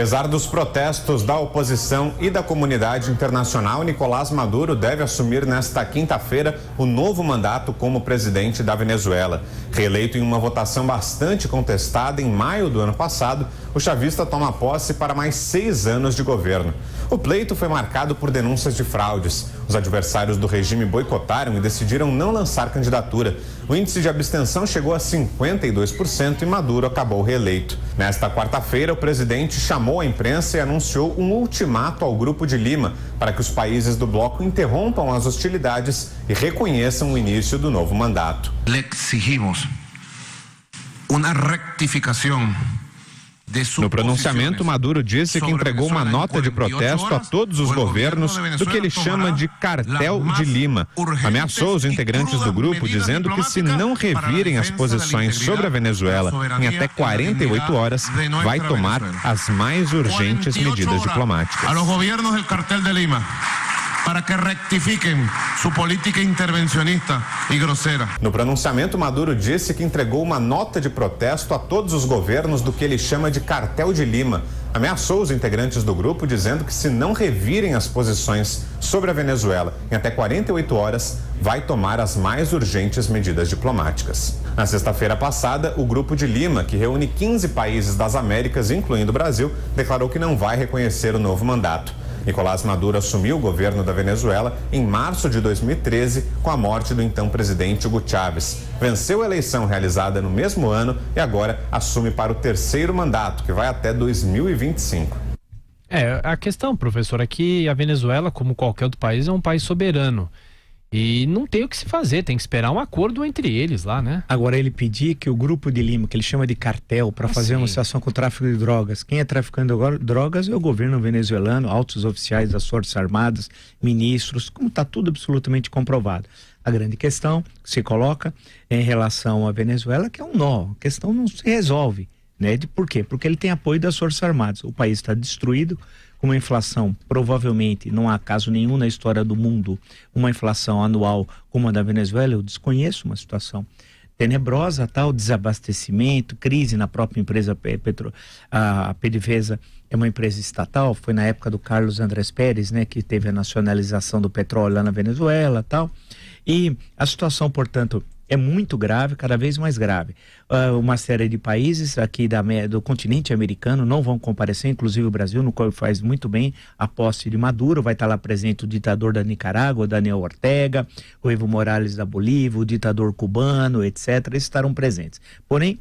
Apesar dos protestos da oposição e da comunidade internacional, Nicolás Maduro deve assumir nesta quinta-feira o novo mandato como presidente da Venezuela. Reeleito em uma votação bastante contestada em maio do ano passado, o chavista toma posse para mais seis anos de governo. O pleito foi marcado por denúncias de fraudes. Os adversários do regime boicotaram e decidiram não lançar candidatura. O índice de abstenção chegou a 52% e Maduro acabou reeleito. Nesta quarta-feira, o presidente chamou a imprensa e anunciou um ultimato ao Grupo de Lima para que os países do bloco interrompam as hostilidades e reconheçam o início do novo mandato. Le exigimos uma rectificação no pronunciamento, Maduro disse que entregou uma nota de protesto a todos os governos do que ele chama de cartel de Lima. Ameaçou os integrantes do grupo, dizendo que se não revirem as posições sobre a Venezuela em até 48 horas, vai tomar as mais urgentes medidas diplomáticas. A los gobiernos del cartel de Lima para que rectifiquem sua política intervencionista e grosseira. No pronunciamento, Maduro disse que entregou uma nota de protesto a todos os governos do que ele chama de cartel de Lima. Ameaçou os integrantes do grupo dizendo que se não revirem as posições sobre a Venezuela em até 48 horas, vai tomar as mais urgentes medidas diplomáticas. Na sexta-feira passada, o Grupo de Lima, que reúne 15 países das Américas, incluindo o Brasil, declarou que não vai reconhecer o novo mandato. Nicolás Maduro assumiu o governo da Venezuela em março de 2013 com a morte do então presidente Hugo Chávez. Venceu a eleição realizada no mesmo ano e agora assume para o terceiro mandato, que vai até 2025. É, a questão, professor, é que a Venezuela, como qualquer outro país, é um país soberano. E não tem o que se fazer, tem que esperar um acordo entre eles lá, né? Agora ele pedir que o grupo de Lima, que ele chama de cartel, para ah, fazer sim. uma associação com o tráfico de drogas. Quem é traficando agora drogas é o governo venezuelano, altos oficiais das Forças Armadas, ministros, como está tudo absolutamente comprovado. A grande questão que se coloca em relação à Venezuela, é que é um nó, a questão não se resolve. Né? De, por quê? Porque ele tem apoio das Forças Armadas. O país está destruído, com uma inflação, provavelmente, não há caso nenhum na história do mundo, uma inflação anual como a da Venezuela, eu desconheço uma situação tenebrosa, tal, desabastecimento, crise na própria empresa Petro, a PDVSA é uma empresa estatal, foi na época do Carlos Andrés Pérez, né, que teve a nacionalização do petróleo lá na Venezuela, tal, e a situação, portanto, é muito grave, cada vez mais grave. Uh, uma série de países aqui da, do continente americano não vão comparecer, inclusive o Brasil, no qual faz muito bem a posse de Maduro, vai estar lá presente o ditador da Nicarágua, Daniel Ortega, o Evo Morales da Bolívia, o ditador cubano, etc. Estarão presentes. Porém,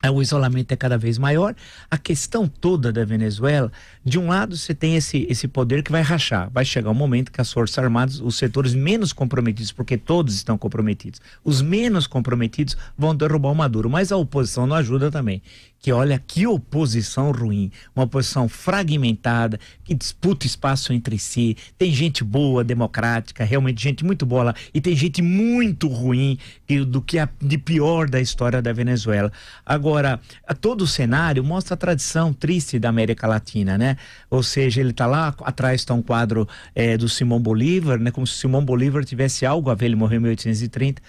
é, o isolamento é cada vez maior. A questão toda da Venezuela, de um lado você tem esse, esse poder que vai rachar, vai chegar um momento que as forças armadas, os setores menos comprometidos, porque todos estão comprometidos, os menos comprometidos vão derrubar o Maduro, mas a oposição não ajuda também que olha que oposição ruim, uma oposição fragmentada, que disputa espaço entre si. Tem gente boa, democrática, realmente gente muito boa lá, e tem gente muito ruim do que a, de pior da história da Venezuela. Agora, todo o cenário mostra a tradição triste da América Latina, né? Ou seja, ele está lá, atrás está um quadro é, do Simão Bolívar, né? Como se Simão Bolívar tivesse algo a ver, ele morreu em 1830.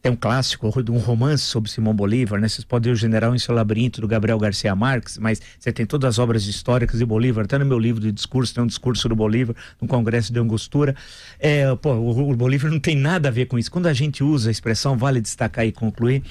Tem um clássico, um romance sobre Simão Bolívar, né? Vocês podem ver o General em seu Labirinto, do Gabriel Garcia Marques, mas você tem todas as obras históricas de Bolívar, até no meu livro de discurso, tem um discurso do Bolívar, no Congresso de Angostura. É, pô, o, o Bolívar não tem nada a ver com isso. Quando a gente usa a expressão, vale destacar e concluir,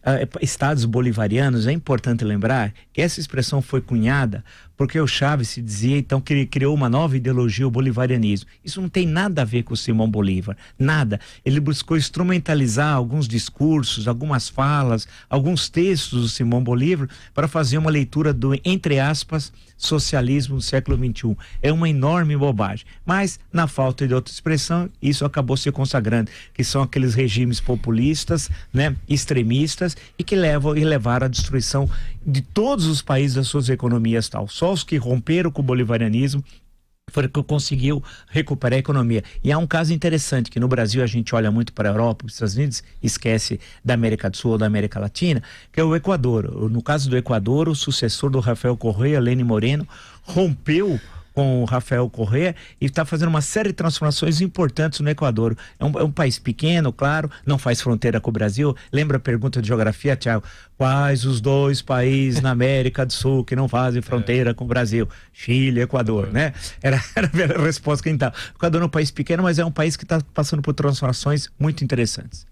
uh, estados bolivarianos, é importante lembrar que essa expressão foi cunhada porque o Chávez se dizia então que ele criou uma nova ideologia, o bolivarianismo. Isso não tem nada a ver com o Simão Bolívar, nada. Ele buscou instrumentalizar alguns discursos, algumas falas, alguns textos do Simão Bolívar para fazer uma leitura do, entre aspas, socialismo do século XXI. É uma enorme bobagem. Mas, na falta de outra expressão, isso acabou se consagrando, que são aqueles regimes populistas, né, extremistas, e que levam e levaram à destruição de todos os países das suas economias tal. Só os que romperam com o bolivarianismo foi que conseguiu recuperar a economia. E há um caso interessante que no Brasil a gente olha muito para a Europa, para os Estados Unidos, esquece da América do Sul ou da América Latina, que é o Equador. No caso do Equador, o sucessor do Rafael Correa, Lene Moreno, rompeu com o Rafael Correa e está fazendo uma série de transformações importantes no Equador. É um, é um, país pequeno, claro, não faz fronteira com o Brasil. Lembra a pergunta de geografia, Tiago? Quais os dois países na América do Sul que não fazem fronteira é. com o Brasil? Chile, Equador, é. né? Era, era a resposta que a gente dava. O Equador é um país pequeno, mas é um país que está passando por transformações muito interessantes.